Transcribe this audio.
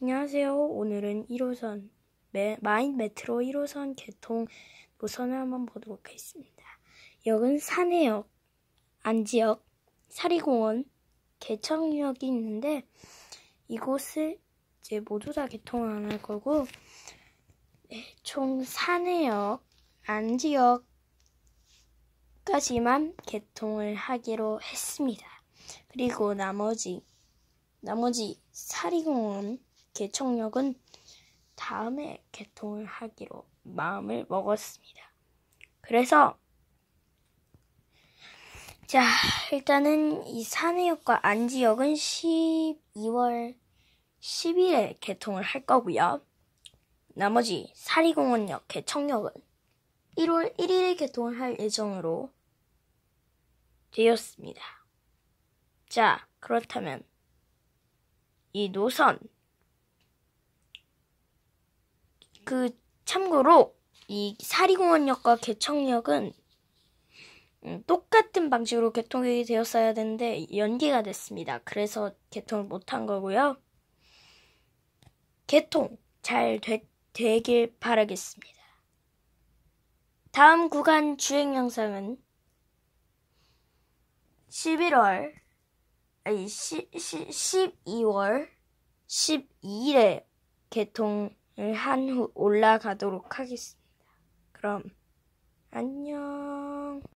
안녕하세요. 오늘은 1호선 마인 메트로 1호선 개통 노선을 한번 보도록 하겠습니다. 역은 산해역, 안지역, 사리공원, 개청역이 있는데 이곳을 이제 모두 다 개통을 안 할 거고 네, 총 산해역, 안지역까지만 개통을 하기로 했습니다. 그리고 나머지 나머지 사리공원 개척력은 다음에 개통을 하기로 마음을 먹었습니다. 그래서 자 일단은 이사내역과 안지역은 12월 10일에 개통을 할 거고요. 나머지 사리공원역 개척역은 1월 1일에 개통을 할 예정으로 되었습니다. 자 그렇다면 이 노선 그 참고로 이 사리공원역과 개청역은 음, 똑같은 방식으로 개통이 되었어야 되는데 연기가 됐습니다. 그래서 개통을 못한 거고요. 개통 잘 되, 되길 바라겠습니다. 다음 구간 주행 영상은 11월 아니 10, 12월 12일에 개통 한후 올라가도록 하겠습니다. 그럼 안녕.